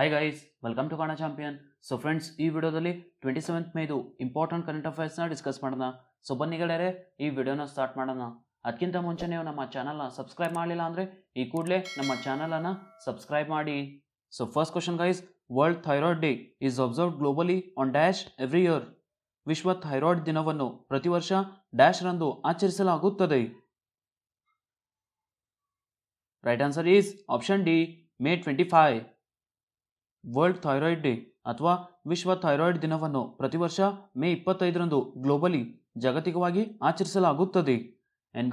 High guys welcome to ಕಾಣ champion so friends ಈ ವಿಡಿಯೋದಲ್ಲಿ ಟ್ವೆಂಟಿ ಸೆವೆಂತ್ ಮೇದು ಇಂಪಾರ್ಟೆಂಟ್ ಕರೆಂಟ್ ಅಫೇರ್ಸ್ನ ಡಿಸ್ಕಸ್ ಮಾಡೋಣ ಸೊ ಬನ್ನಿ ಗೆಳೆಯರೆ ಈ ವಿಡಿಯೋನ ಸ್ಟಾರ್ಟ್ ಮಾಡೋಣ ಅದಕ್ಕಿಂತ ಮುಂಚೆ ನೀವು ನಮ್ಮ ಚಾನಲ್ನ ಸಬ್ಸ್ಕ್ರೈಬ್ ಮಾಡಲಿಲ್ಲ ಅಂದರೆ ಈ ಕೂಡಲೇ ನಮ್ಮ ಚಾನಲನ್ನು ಸಬ್ಸ್ಕ್ರೈಬ್ ಮಾಡಿ so first question guys world thyroid day is observe globally on dash every year ವಿಶ್ವ ಥೈರಾಯ್ಡ್ ದಿನವನ್ನು ಪ್ರತಿ ವರ್ಷ ಡ್ಯಾಶ್ ರಂದು ಆಚರಿಸಲಾಗುತ್ತದೆ right answer is option D May twenty five world thyroid day ಅಥವಾ ವಿಶ್ವ ಥೈರಾಯ್ಡ್ ದಿನವನ್ನು ಪ್ರತಿ ವರ್ಷ ಮೇ ಇಪ್ಪತ್ತೈದರಂದು ಗ್ಲೋಬಲಿ ಜಾಗತಿಕವಾಗಿ ಆಚರಿಸಲಾಗುತ್ತದೆ ಎನ್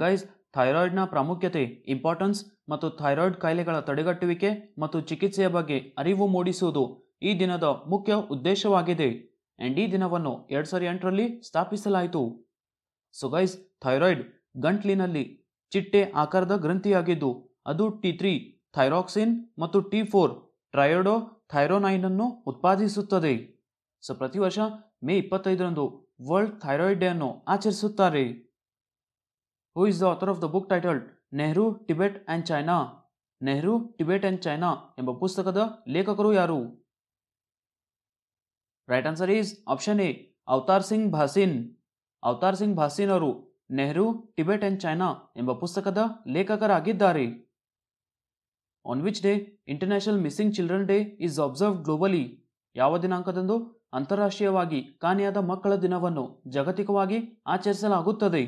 ಥೈರಾಯ್ಡ್ನ ಪ್ರಾಮುಖ್ಯತೆ ಇಂಪಾರ್ಟೆನ್ಸ್ ಮತ್ತು ಥೈರಾಯ್ಡ್ ಕಾಯಿಲೆಗಳ ತಡೆಗಟ್ಟುವಿಕೆ ಮತ್ತು ಚಿಕಿತ್ಸೆಯ ಬಗ್ಗೆ ಅರಿವು ಮೂಡಿಸುವುದು ಈ ದಿನದ ಮುಖ್ಯ ಉದ್ದೇಶವಾಗಿದೆ ಎಂಡ್ ಈ ದಿನವನ್ನು ಎರಡು ಸಾವಿರದ ಎಂಟರಲ್ಲಿ ಸ್ಥಾಪಿಸಲಾಯಿತು ಸೊ ಥೈರಾಯ್ಡ್ ಗಂಟ್ಲಿನಲ್ಲಿ ಚಿಟ್ಟೆ ಆಕಾರದ ಗ್ರಂಥಿಯಾಗಿದ್ದು ಅದು ಟಿ ತ್ರೀ ಥೈರಾಕ್ಸಿನ್ ಮತ್ತು ಟಿ ಫೋರ್ ಟ್ರಯೋಡೋ ಅನ್ನು ಉತ್ಪಾದಿಸುತ್ತದೆ ಸೊ ಪ್ರತಿ ವರ್ಷ ಮೇ ಇಪ್ಪತ್ತೈದರಂದು ವರ್ಲ್ಡ್ ಥೈರಾಯ್ಡ್ ಡೇ ಅನ್ನು ಆಚರಿಸುತ್ತಾರೆ who is the author of the book titled Nehru Tibet and China Nehru Tibet and China ಎಂಬ ಪುಸ್ತಕದ ಲೇಖಕರು ಯಾರು right answer is option A Avtar Singh Bhasin Avtar Singh Bhasin ಅವರು ನೆಹರು ಟಿಬೆಟ್ ಆ್ಯಂಡ್ ಚೈನಾ ಎಂಬ ಪುಸ್ತಕದ ಲೇಖಕರಾಗಿದ್ದಾರೆ on which day international missing children day is observe globally ಯಾವ ದಿನಾಂಕದಂದು ಅಂತಾರಾಷ್ಟ್ರೀಯವಾಗಿ ಕಾಣೆಯಾದ ಮಕ್ಕಳ ದಿನವನ್ನು ಜಾಗತಿಕವಾಗಿ ಆಚರಿಸಲಾಗುತ್ತದೆ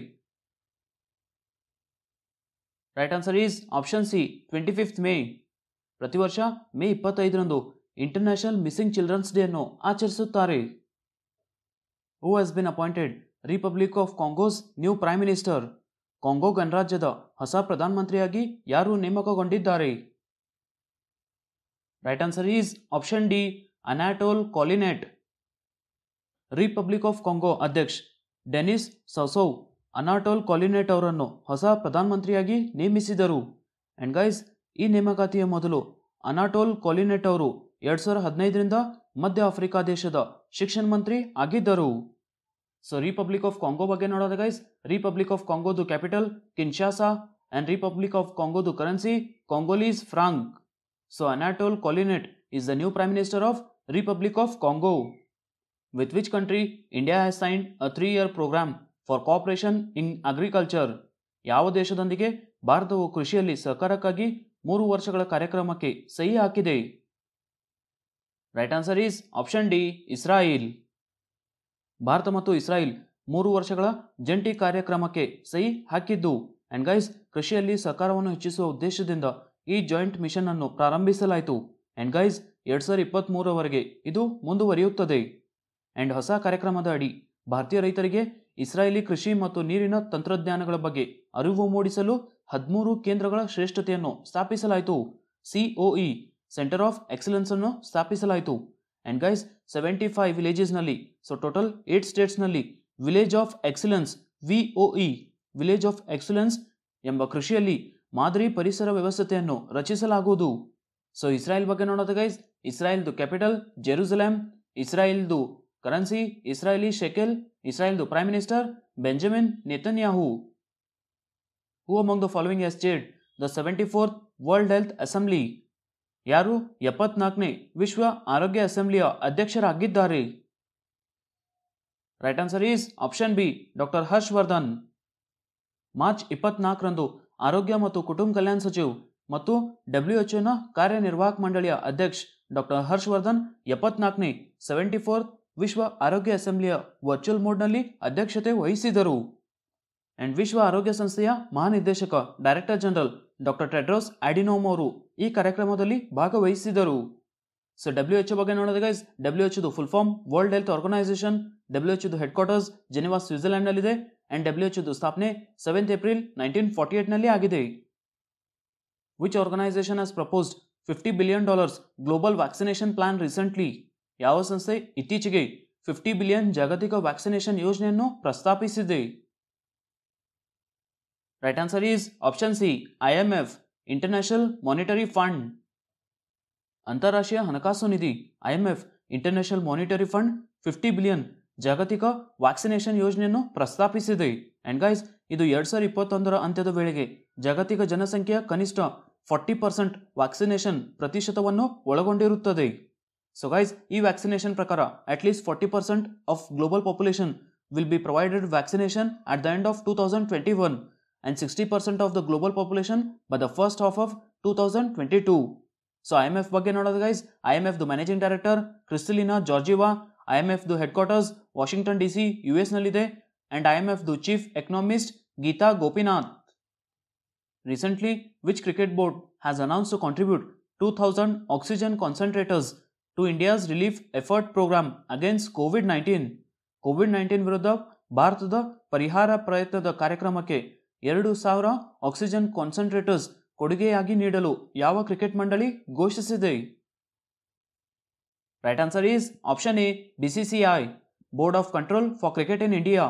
right answer is option C twenty fifth May ಪ್ರತಿ ವರ್ಷ ಮೇ ಇಪ್ಪತ್ತೈದರಂದು ಇಂಟರ್ನ್ಯಾಷನಲ್ ಮಿಸ್ಸಿಂಗ್ ಚಿಲ್ಡ್ರನ್ಸ್ ಡೇ ಅನ್ನು ಆಚರಿಸುತ್ತಾರೆ who has been appointed republic of Congo's new prime minister Congo ಗಣರಾಜ್ಯದ ಹೊಸ ಪ್ರಧಾನಮಂತ್ರಿಯಾಗಿ ಯಾರು ನೇಮಕಗೊಂಡಿದ್ದಾರೆ Right answer is option D Anatole republic of Congo ಅಧ್ಯಕ್ಷ ಡೆನಿಸ್ ಸಸೋವ್ ಅನಾಟೋಲ್ ಕಾಲಿನೆಟ್ ಅವರನ್ನು ಹೊಸ ಪ್ರಧಾನಮಂತ್ರಿಯಾಗಿ ನೇಮಿಸಿದರು ಅಂಡ್ ಗೈಸ್ ಈ ನೇಮಕಾತಿಯ ಮೊದಲು ಅನಾಟೋಲ್ ಕಾಲಿನೆಟ್ ಅವರು ಎರಡು ಸಾವಿರದ ಹದಿನೈದರಿಂದ ಮಧ್ಯ ಆಫ್ರಿಕಾ ದೇಶದ ಶಿಕ್ಷಣ ಮಂತ್ರಿ ಆಗಿದ್ದರು ಸೊ ರಿಪಬ್ಲಿಕ್ ಆಫ್ ಕಾಂಗೋ ಬಗ್ಗೆ ನೋಡೋದ ಗೈಸ್ ರಿಪಬ್ಲಿಕ್ ಆಫ್ ಕಾಂಗೋದು capital Kinshasa and republic of ಕಾಂಗೋದು currency Congolese franc so Anatole Kolinet is the new prime minister of republic of Congo with which country India has sign a three year programme for corporation in agriculture ಯಾವ ದೇಶದೊಂದಿಗೆ ಭಾರತವು ಕೃಷಿಯಲ್ಲಿ ಸಹಕಾರಕ್ಕಾಗಿ ಮೂರು ವರ್ಷಗಳ ಕಾರ್ಯಕ್ರಮಕ್ಕೆ ಸಹಿ ಹಾಕಿದೆ right answer is option D Israel ಭಾರತ ಮತ್ತು ಇಸ್ರಾಯಿಲ್ ಮೂರು ವರ್ಷಗಳ ಜಂಟಿ ಕಾರ್ಯಕ್ರಮಕ್ಕೆ ಸಹಿ ಹಾಕಿದ್ದು ಆ್ಯಂಡ್ ಗೈಸ್ ಕೃಷಿಯಲ್ಲಿ ಸಹಕಾರವನ್ನು ಹೆಚ್ಚಿಸುವ ಉದ್ದೇಶದಿಂದ ಈ ಜಾಯಿಂಟ್ ಮಿಷನ್ ಅನ್ನು ಪ್ರಾರಂಭಿಸಲಾಯಿತು ಅಂಡ್ ಗೈಸ್ ಎರಡು ಸಾವಿರ ಇಪ್ಪತ್ತ್ಮೂರವರೆಗೆ ಇದು ಮುಂದುವರಿಯುತ್ತದೆ ಆ್ಯಂಡ್ ಹೊಸ ಕಾರ್ಯಕ್ರಮದ ಅಡಿ ಭಾರತೀಯ ರೈತರಿಗೆ ಇಸ್ರಾಯೇಲಿ ಕೃಷಿ ಮತ್ತು ನೀರಿನ ತಂತ್ರಜ್ಞಾನಗಳ ಬಗ್ಗೆ ಅರಿವು ಮೂಡಿಸಲು ಹದಿಮೂರು ಕೇಂದ್ರಗಳ ಶ್ರೇಷ್ಠತೆಯನ್ನು ಸ್ಥಾಪಿಸಲಾಯಿತು ಇ ಸೆಂಟರ್ ಆಫ್ ಎಕ್ಸಲೆನ್ಸ್ ಅನ್ನು ಸ್ಥಾಪಿಸಲಾಯಿತು ಆ್ಯಂಡ್ ಗೈಸ್ ಸೆವೆಂಟಿ ಫೈವ್ ವಿಲೇಜಸ್ನಲ್ಲಿ ಸೊ ಟೋಟಲ್ ಏಟ್ ಸ್ಟೇಟ್ಸ್ನಲ್ಲಿ village of excellence VOE village of excellence ಎಂಬ ಕೃಷಿಯಲ್ಲಿ ಮಾದರಿ ಪರಿಸರ ವ್ಯವಸ್ಥೆಯನ್ನು ರಚಿಸಲಾಗುವುದು ಸೊ ಇಸ್ರಾಯೇಲ್ ಬಗ್ಗೆ ನೋಡೋದು ಗೈಸ್ ಇಸ್ರಾಯೇಲ್ದು ಕ್ಯಾಪಿಟಲ್ ಜೆರೂಸಲೇಮ್ ಇಸ್ರಾಯೇಲ್ದು ಕರೆನ್ಸಿ ಇಸ್ರಾಯೇಲಿ ಶೆಕೆಲ್ ಇಸ್ರಾಯೇಲ್ದು prime minister Benjamin Netanyahu who among the following is the seventy fourth world health assembly ಯಾರು ಎಪ್ಪತ್ನಾಲ್ಕನೇ ವಿಶ್ವ ಆರೋಗ್ಯ ಅಸೆಂಬ್ಲಿಯ ಅಧ್ಯಕ್ಷರಾಗಿದ್ದಾರೆ right answer is option B doctor Harshvardhan March ಇಪ್ಪತ್ನಾಲ್ಕರಂದು ಆರೋಗ್ಯ ಮತ್ತು ಕುಟುಂಬ ಕಲ್ಯಾಣ ಸಚಿವ ಮತ್ತು ಡಬ್ಲ್ಯೂಎಚ್ಒನ ಕಾರ್ಯನಿರ್ವಾಹಕ ಮಂಡಳಿಯ ಅಧ್ಯಕ್ಷ ಡಾಕ್ಟರ್ ಹರ್ಷವರ್ಧನ್ ಎಪ್ಪತ್ನಾಲ್ಕನೇ ಸೆವೆಂಟಿ ಫೋರ್ತ್ ವಿಶ್ವ ಆರೋಗ್ಯ ಅಸೆಂಬ್ಲಿಯ ವರ್ಚುವಲ್ ಮೋಡ್ನಲ್ಲಿ ಅಧ್ಯಕ್ಷತೆ ವಹಿಸಿದರು ಅಂಡ್ ವಿಶ್ವ ಆರೋಗ್ಯ ಸಂಸ್ಥೆಯ ಮಹಾನಿರ್ದೇಶಕ director general doctor Tedros Adhanom ಅವರು ಈ ಕಾರ್ಯಕ್ರಮದಲ್ಲಿ ಭಾಗವಹಿಸಿದರು ಸೊ ಡಬ್ಲ್ಯೂ ಎಚ್ ಬಗ್ಗೆ ನೋಡೋದು guys W H full form world health organisation W H headquarters Geneva Switzerland ಅಲ್ಲಿದೆ ಅಂಡ್ ಡಬ್ಲ್ಯೂ ಎಚ್ದು ಸ್ಥಾಪನೆ ಸೆವೆಂತ್ ಏಪ್ರಿಲ್ ನೈನ್ಟೀನ್ ಫಾರ್ಟಿ ಏಟ್ನಲ್ಲಿ ಆಗಿದೆ which organisation has proposed fifty billion dollars global vaccination plan recently ಯಾವ ಸಂಸ್ಥೆ ಇತ್ತೀಚೆಗೆ fifty billion ಜಾಗತಿಕ vaccination ಯೋಜನೆಯನ್ನು ಪ್ರಸ್ತಾಪಿಸಿದೆ right answer is option C IMF international monetary fund ಅಂತಾರಾಷ್ಟ್ರೀಯ ಹಣಕಾಸು ನಿಧಿ IMF international monetary fund fifty billion ಜಾಗತಿಕ ವ್ಯಾಕ್ಸಿನೇಷನ್ ಯೋಜನೆಯನ್ನು ಪ್ರಸ್ತಾಪಿಸಿದೆ ಅಂಡ್ ಗೈಸ್ ಇದು ಎರಡ್ ಸಾವಿರದ ಇಪ್ಪತ್ತೊಂದರ ಅಂತ್ಯದ ವೇಳೆಗೆ ಜಾಗತಿಕ ಜನಸಂಖ್ಯೆಯ ಕನಿಷ್ಠ ಫಾರ್ಟಿ ಪರ್ಸೆಂಟ್ ವ್ಯಾಕ್ಸಿನೇಷನ್ ಪ್ರತಿಶತವನ್ನು ಒಳಗೊಂಡಿರುತ್ತದೆ ಸೊ ಗೈಸ್ ಈ ವ್ಯಾಕ್ಸಿನೇಷನ್ ಪ್ರಕಾರ at least forty percent of global population will be provided vaccination at the end of two thousand twenty one and sixty percent of the global population by the first half of two thousand twenty two so I M F ಬಗ್ಗೆ ನೋಡೋದು guys I M F the managing director Kristalina Georgieva I M F the headquarters Washington D C U ಎಸ್ನಲ್ಲಿದೆ and I M ಎಫ್ದು chief economist Gita Gopinath recently which cricket board has announce to contribute two thousand oxygen concentrators to India's relief effort programme against Covid nineteen Covid nineteen ವಿರುದ್ಧ ಭಾರತದ ಪರಿಹಾರ ಪ್ರಯತ್ನದ ಕಾರ್ಯಕ್ರಮಕ್ಕೆ ಎರಡು ಸಾವಿರ oxygen concentrators ಕೊಡುಗೆಯಾಗಿ ನೀಡಲು ಯಾವ ಕ್ರಿಕೆಟ್ ಮಂಡಳಿ ಘೋಷಿಸಿದೆ right answer is option A C C I board of control for cricket in India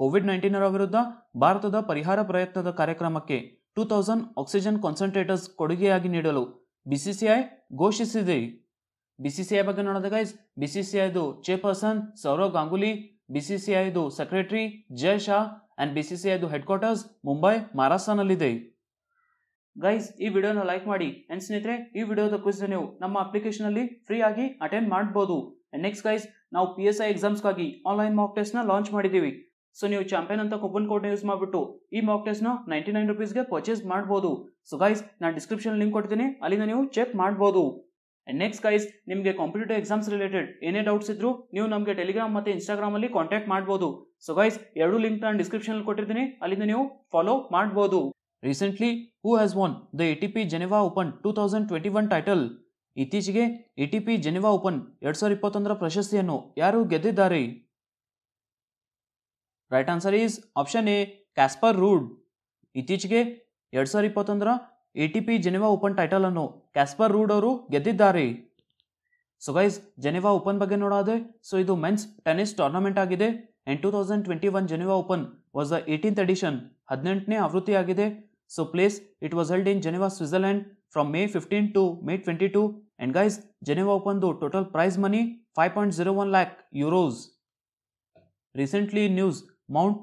Covid ನೈನ್ಟೀನರ ವಿರುದ್ಧ ಭಾರತದ ಪರಿಹಾರ ಪ್ರಯತ್ನದ ಕಾರ್ಯಕ್ರಮಕ್ಕೆ ಟೂ ತೌಸಂಡ್ ಆಕ್ಸಿಜನ್ ಕಾನ್ಸಂಟ್ರೇಟರ್ಸ್ ಕೊಡುಗೆಯಾಗಿ ನೀಡಲು ಬಿಸಿಸಿಐ ಘೋಷಿಸಿದೆ ಬಿಸಿಸಿಐ ಬಗ್ಗೆ ನೋಡೋದ ಗೈಸ್ ಬಿಸಿಸಿಐದು ಚೇರ್ಪರ್ಸನ್ ಸೌರವ್ ಗಾಂಗುಲಿ ಬಿಸಿಸಿಐದು ಸೆಕ್ರೆಟರಿ ಜಯ ಶಾ ಅಂಡ್ ಬಿಸಿಸಿಐದು ಹೆಡ್ ಕ್ವಾರ್ಟರ್ಸ್ ಮುಂಬೈ ಮಹಾರಾಷ್ಟ್ರನಲ್ಲಿದೆ ಗೈಸ್ ಈ ವಿಡಿಯೋನ ಲೈಕ್ ಮಾಡಿ ಅಂಡ್ ಸ್ನೇಹಿತರೆ ಈ ವಿಡಿಯೋದ ಕ್ವಿಸ್ ನೀವು ನಮ್ಮ ಅಪ್ಲಿಕೇಶನ್ ಅಲ್ಲಿ ಫ್ರೀ ಆಗಿ ಅಟೆಂಡ್ ಮಾಡಬಹುದು ನೆಕ್ಸ್ಟ್ ಗೈಸ್ ನಾವು ಪಿ ಎಸ್ ಐ ಎಕ್ಸಾಮ್ಸ್ಗಾಗಿ ಆನ್ಲೈನ್ ಮಾಕ್ ಟೆಸ್ಟ್ನ ಲಾಂಚ್ ಮಾಡಿದ್ದೀವಿ ಸೊ ನೀವು ಚಾಂಪಿಯನ್ ಅಂತ ಕೂಪನ್ ಕೋಡ್ನ ಯೂಸ್ ಮಾಡಿಬಿಟ್ಟು ಈ ಮಾಕ್ ಟೆಸ್ಟ್ನ ನೈಂಟಿ ನೈನ್ ರುಪೀಸ್ಗೆ ಪರ್ಚೇಸ್ ಮಾಡ್ಬೋದು ಸೊ ಗೈಸ್ ನಾನು ಡಿಸ್ಕ್ರಿಪ್ಷನ್ ಲಿಂಕ್ ಕೊಡ್ತೀನಿ ಅಲ್ಲಿಂದ ನೀವು ಚೆಕ್ ಮಾಡ್ಬೋದು ಅಂಡ್ ನೆಕ್ಸ್ಟ್ ಗೈಸ್ ನಿಮಗೆ ಕಾಂಪಿಟೇಟಿವ್ ಎಕ್ಸಾಮ್ಸ್ ರಿಲೇಟೆಡ್ ಏನೇ ಡೌಟ್ಸ್ ಇದ್ರು ನೀವು ನಮಗೆ ಟೆಲಿಗ್ರಾಮ್ ಮತ್ತು ಇನ್ಸ್ಟಾಗ್ರಾಮಲ್ಲಿ ಕಾಂಟ್ಯಾಕ್ಟ್ ಮಾಡ್ಬೋದು ಸೊ ಗೈಸ್ ಎರಡು ಲಿಂಕ್ ನಾನು ಡಿಸ್ಕ್ರಿಪ್ಷನ್ ಕೊಟ್ಟಿದ್ದೀನಿ ಅಲ್ಲಿಂದ ನೀವು ಫಾಲೋ ಮಾಡ್ಬೋದು recently who has won the A T P Geneva open two thousand twenty one title ಇತ್ತೀಚೆಗೆ ಪಿ ಜೆನಿವಾ ಓಪನ್ ಎರಡ್ ಸಾವಿರದ ಇಪ್ಪತ್ತೊಂದರ ಪ್ರಶಸ್ತಿಯನ್ನು ಯಾರು ಗೆದ್ದಿದ್ದಾರೆ right answer is option A Casper Ruud ಇತ್ತೀಚೆಗೆ ಎರಡ್ ಸಾವಿರದ ಇಪ್ಪತ್ತೊಂದರ ಎಟಿಪಿ ಜೆನಿವಾ ಓಪನ್ ಟೈಟಲ್ ಅನ್ನು ಕ್ಯಾಸ್ಪರ್ ರೂಡ್ ಅವರು ಗೆದ್ದಿದ್ದಾರೆ ಸೊ ಗೈಸ್ ಜೆನಿವಾ ಓಪನ್ ಬಗ್ಗೆ ನೋಡೋದೆ ಸೊ ಇದು ಮೆನ್ಸ್ ಟೆನಿಸ್ ಟೂರ್ನಮೆಂಟ್ ಆಗಿದೆ and two thousand twenty one Geneva open was the eighteenth edition ಹದಿನೆಂಟನೇ ಆವೃತ್ತಿಯಾಗಿದೆ so place it was held in Geneva Switzerland from May fifteen to May twenty two And guys, Geneva Open though, total prize money 5.01 lakh euros. Euros recently news Mount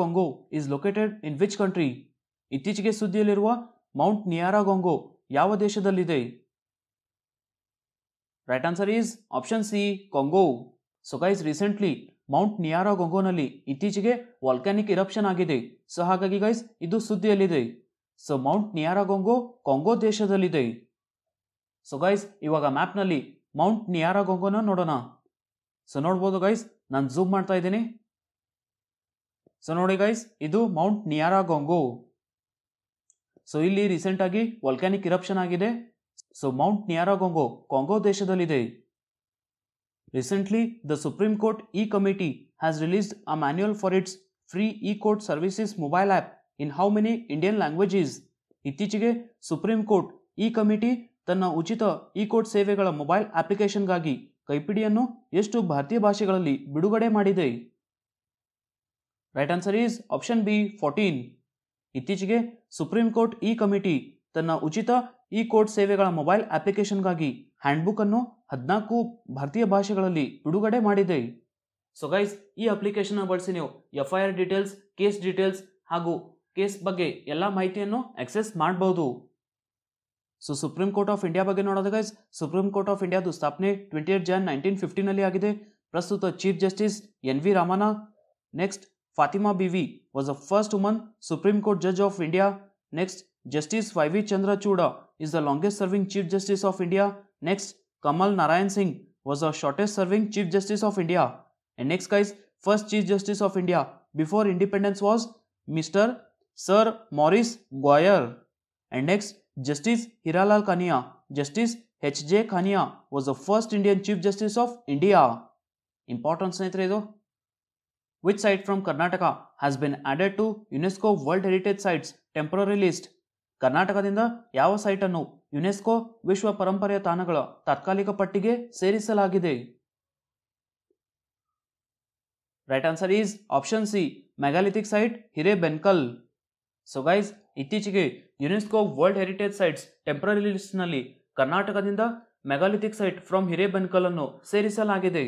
Gongo is located in which country ಇತ್ತೀಚೆಗೆ ಸುದ್ದಿಯಲ್ಲಿರುವ Mount Nyiragongo ಯಾವ ದೇಶದಲ್ಲಿದೆ right answer is option C Congo so guys recently Mount ನಿಯಾರಾ ಗೊಂಗೋನಲ್ಲಿ ಇತ್ತೀಚೆಗೆ volcanic eruption ಆಗಿದೆ so ಹಾಗಾಗಿ guys ಇದು ಸುದ್ದಿಯಲ್ಲಿದೆ ಸೊ ಮೌಂಟ್ ಗೊಂಗೊ ಕೊಂಗೋ ದೇಶದಲ್ಲಿದೆ ಸೊ ಗೈಸ್ ಇವಾಗ ಮ್ಯಾಪ್ನಲ್ಲಿ ಮೌಂಟ್ ನಿಯಾರಾಗೊಂಗೋನ ನೋಡೋಣ ಸೊ ನೋಡ್ಬೋದು ಗೈಸ್ ನಾನು ಝೂಮ್ ಮಾಡ್ತಾ ಇದ್ದೀನಿ ಸೊ ನೋಡಿ ಗೈಸ್ ಇದು ಮೌಂಟ್ ಗೊಂಗೋ ಸೊ ಇಲ್ಲಿ ರೀಸೆಂಟಾಗಿ ಆಗಿ ಇರಪ್ಷನ್ ಆಗಿದೆ ಸೊ ಮೌಂಟ್ ಗೊಂಗೋ ಕಾಂಗೋ ದೇಶದಲ್ಲಿದೆ recently the supreme court E committee has released a manual for its free E court services mobile app in how many Indian languages ಇತ್ತೀಚೆಗೆ supreme court E committee ತನ್ನ ಉಚಿತ coat ಸೇವೆಗಳ mobile ಅಪ್ಲಿಕೇಶನ್ಗಾಗಿ ಕೈಪಿಡಿಯನ್ನು ಎಷ್ಟು ಭಾರತೀಯ ಭಾಷೆಗಳಲ್ಲಿ ಬಿಡುಗಡೆ ಮಾಡಿದೆ right answer is option B fourteen ಇತ್ತೀಚೆಗೆ ಸುಪ್ರೀಂ ಕೋರ್ಟ್ ಇ ಕಮಿಟಿ ತನ್ನ ಉಚಿತ ಇ ಕೋಡ್ ಸೇವೆಗಳ ಮೊಬೈಲ್ ಅಪ್ಲಿಕೇಶನ್ಗಾಗಿ ಹ್ಯಾಂಡ್ಬುಕ್ ಅನ್ನು ಹದಿನಾಲ್ಕು ಭಾರತೀಯ ಭಾಷೆಗಳಲ್ಲಿ ಬಿಡುಗಡೆ ಮಾಡಿದೆ ಸೊ ಗೈಸ್ ಈ ಅಪ್ಲಿಕೇಶನ್ ಬಳಸಿ ನೀವು F I R details case details ಹಾಗೂ ಕೇಸ್ ಬಗ್ಗೆ ಎಲ್ಲ ಮಾಹಿತಿಯನ್ನು ಆಕ್ಸೆಸ್ ಮಾಡಬಹುದು so supreme court of India ಬಗ್ಗೆ ನೋಡೋದಾಗ ಸುಪ್ರೀಂ ಕೋರ್ಟ್ ಆಫ್ ಇಂಡಿಯಾದು ಸ್ಥಾಪನೆ ಟ್ವೆಂಟಿ ಏಟ್ ಜಾನ್ ನೈನ್ಟೀನ್ ಫಿಫ್ಟೀನಲ್ಲಿ ಆಗಿದೆ ಪ್ರಸ್ತುತ chief justice N V Ramana next Fatima Bibi was a first woman supreme court judge of India next justice Y V Chandrachud is the longest serving chief justice of India next Kamal Narayan Singh was a shortest serving chief justice of India and next guys first chief justice of India before independence was mister sir Maurice Gwyer and next justice Hiralal Hiralal justice H J Kania was the first Indian chief justice of India Important ಸ್ನೇಹಿತರೆ ಇದು which site from Karnataka has been added to UNESCO World Heritage Sites temporary list? ಕರ್ನಾಟಕದಿಂದ ಯಾವ site ಅನ್ನು UNESCO ವಿಶ್ವ ಪರಂಪರೆಯ ತಾಣಗಳ ತಾತ್ಕಾಲಿಕ ಪಟ್ಟಿಗೆ ಸೇರಿಸಲಾಗಿದೆ right answer is option C megalithic site Benakal so guys ಇತ್ತೀಚೆಗೆ UNESCO world heritage sites temporary ಲಿಸ್ಟ್ನಲ್ಲಿ ಕರ್ನಾಟಕದಿಂದ ಮೆಗಾಲಿಥಿಕ್ ಸೈಟ್ ಫ್ರಮ್ ಹಿರೇಬನ್ಕಲ್ ಅನ್ನು ಸೇರಿಸಲಾಗಿದೆ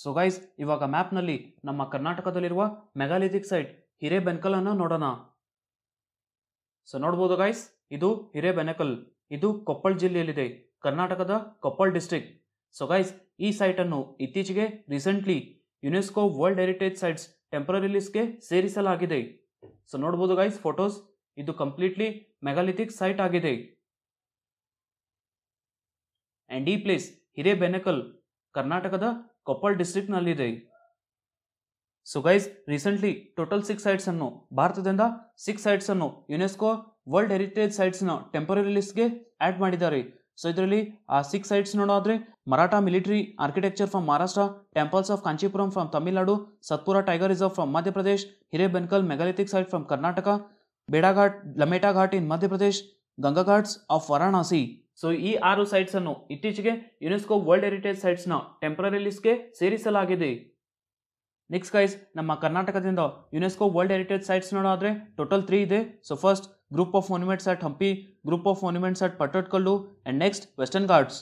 ಸೊ ಗೈಸ್ ಇವಾಗ ಮ್ಯಾಪ್ನಲ್ಲಿ ನಮ್ಮ ಕರ್ನಾಟಕದಲ್ಲಿರುವ ಮೆಗಾಲಿಥಿಕ್ ಸೈಟ್ ಹಿರೇಬೆನ್ಕಲ್ ಅನ್ನು ನೋಡೋಣ ಸೊ ನೋಡ್ಬೋದು ಗೈಸ್ ಇದು ಹಿರೇಬೆನಕಲ್ ಇದು ಕೊಪ್ಪಳ ಜಿಲ್ಲೆಯಲ್ಲಿದೆ ಕರ್ನಾಟಕದ ಕೊಪ್ಪಳ ಡಿಸ್ಟ್ರಿಕ್ಟ್ ಸೊ ಗೈಸ್ ಈ ಸೈಟನ್ನು ಇತ್ತೀಚೆಗೆ recently UNESCO world heritage sites temporary ಲಿಸ್ಟ್ಗೆ ಸೇರಿಸಲಾಗಿದೆ ಸೊ ನೋಡ್ಬೋದು ಗೈಸ್ ಫೋಟೋಸ್ ಇದು ಕಂಪ್ಲೀಟ್ಲಿ ಮೆಗಾಲಿಥಿಕ್ ಸೈಟ್ ಆಗಿದೆ ಆ್ಯಂಡ್ ಈ ಪ್ಲೇಸ್ ಹಿರೇಬೆನಕಲ್ ಕರ್ನಾಟಕದ ಕೊಪ್ಪಳ ಡಿಸ್ಟ್ರಿಕ್ಟ್ನಲ್ಲಿದೆ so guys recently total six ಸೈಟ್ಸನ್ನು ಭಾರತದಿಂದ ಸಿಕ್ಸ್ ಸೈಟ್ಸನ್ನು ಯುನೆಸ್ಕೋ ವರ್ಲ್ಡ್ ಹೆರಿಟೇಜ್ ಸೈಟ್ಸ್ನ ಟೆಂಪರರಿ ಲಿಸ್ಟ್ಗೆ ಆ್ಯಡ್ ಮಾಡಿದ್ದಾರೆ ಸೊ ಇದರಲ್ಲಿ ಆ ಸಿಕ್ಸ್ ಸೈಟ್ಸ್ ನೋಡೋದ್ರೆ Maratha military architecture from Maharashtra temples of Kanchipuram from Tamil Nadu Satpura tiger reserve from Madhya Pradesh Hirebenakal megalithic site from Karnataka ಬೇಡಾಘಾಟ್ Lameta Ghat in Madhya Pradesh Ganga ghats of Varanasi so ಈ ಆರು ಸೈಟ್ಸ್ ಅನ್ನು ಇತ್ತೀಚೆಗೆ ಯುನೆಸ್ಕೋ ವರ್ಲ್ಡ್ ಹೆರಿಟೇಜ್ ಸೈಟ್ಸ್ ನ ಟೆಂಪರರಿ ಲಿಸ್ಟ್ಗೆ ಸೇರಿಸಲಾಗಿದೆ ನೆಕ್ಸ್ಟ್ ಗೈಸ್ ನಮ್ಮ ಕರ್ನಾಟಕದಿಂದ ಯುನೆಸ್ಕೋ ವರ್ಲ್ಡ್ ಹೆರಿಟೇಜ್ ಸೈಟ್ಸ್ ನೋಡೋದ್ರೆ ಟೋಟಲ್ ತ್ರೀ ಇದೆ so first group of monuments at Hampi group of monuments at Pattadakal and next western Ghats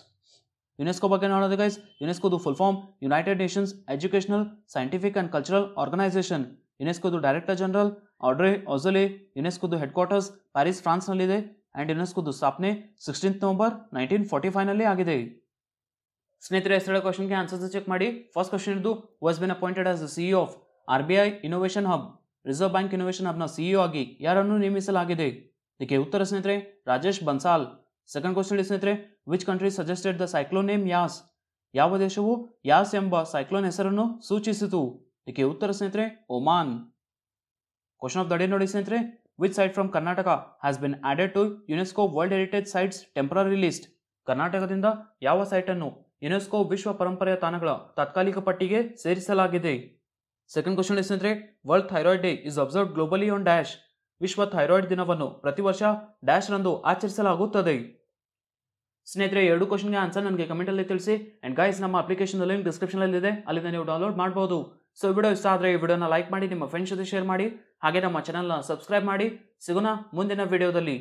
UNESCO बगे नोड़े गाइज यूनेस्को दु full form United Nation Educational Scientific and Cultural Organisation UNESCO दु director general Audrey Azoulay UNESCO दु headquarters France नलिए and UNESCO दो स्थापने सिक्सटींत नवंबर नईंटीन forty five नल आगे ಸ್ನೇಹಿತರೆ ಎಸ್ ಕ್ವಶನ್ಗೆ ಆನ್ಸರ್ಸ್ ಚೆಕ್ ಮಾಡಿ ಫಸ್ಟ್ ಕ್ವಶನ್ ಇದು was been appointed as the CE of R B I Reserve Bank innovation ಹಬ್ನ ಸಿಇಒ ಆಗಿ ಯಾರನ್ನು ನೇಮಿಸಲಾಗಿದೆ ಇದಕ್ಕೆ ಉತ್ತರ ಸ್ನೇಹಿತರೆ Rajesh Bansal second question is ಸ್ನೇಹಿತರೆ which country suggested the cyclone name Yaas ಯಾವ ದೇಶವು ಯಾಸ್ ಎಂಬ ಸೈಕ್ಲೋನ್ ಹೆಸರನ್ನು ಸೂಚಿಸಿತು ಇದಕ್ಕೆ ಉತ್ತರ ಸ್ನೇಹಿತರೆ ಒಮಾನ್ ಕ್ವಶನ್ ಆಫ್ ದ ನೋಡಿ ಸ್ನೇಹಿತರೆ which site from Karnataka has been added to UNESCO world heritage sites temporary list ಕರ್ನಾಟಕದಿಂದ ಯಾವ ಸೈಟನ್ನು ಯುನೆಸ್ಕೋ ವಿಶ್ವ ಪರಂಪರೆಯ ತಾಣಗಳ ತಾತ್ಕಾಲಿಕ ಪಟ್ಟಿಗೆ ಸೇರಿಸಲಾಗಿದೆ ಸೆಕೆಂಡ್ ಕ್ವಶನ್ ಎಷ್ಟು world thyroid day is observe globally on dash ವಿಶ್ವ ಥೈರಾಯ್ಡ್ ದಿನವನ್ನು ಪ್ರತಿ ವರ್ಷ ಡ್ಯಾಶ್ ರಂದು ಆಚರಿಸಲಾಗುತ್ತದೆ ಸ್ನೇಹಿತರೆ ಎರಡು ಕ್ವಶನ್ಗೆ ಆನ್ಸರ್ ನನಗೆ ಕಮೆಂಟಲ್ಲಿ ತಿಳಿಸಿ ಆ್ಯಂಡ್ ಗೈಸ್ ನಮ್ಮ ಅಪ್ಲಿಕೇಶನ್ ಲಿಂಕ್ ಡಿಸ್ಕ್ರಿಪ್ಷನಲ್ಲಿ ಇದೆ ಅಲ್ಲಿಂದ ನೀವು ಡೌನ್ಲೋಡ್ ಮಾಡಬಹುದು ಸೊ ವಿಡಿಯೋ ಇಷ್ಟ ಆದರೆ ಈ ವಿಡಿಯೋನ ಲೈಕ್ ಮಾಡಿ ನಿಮ್ಮ ಫ್ರೆಂಡ್ಸ್ ಜೊತೆ ಶೇರ್ ಮಾಡಿ ಹಾಗೆ ನಮ್ಮ ಚಾನಲ್ನ ಸಬ್ಸ್ಕ್ರೈಬ್ ಮಾಡಿ ಸಿಗೋಣ ಮುಂದಿನ ವಿಡಿಯೋದಲ್ಲಿ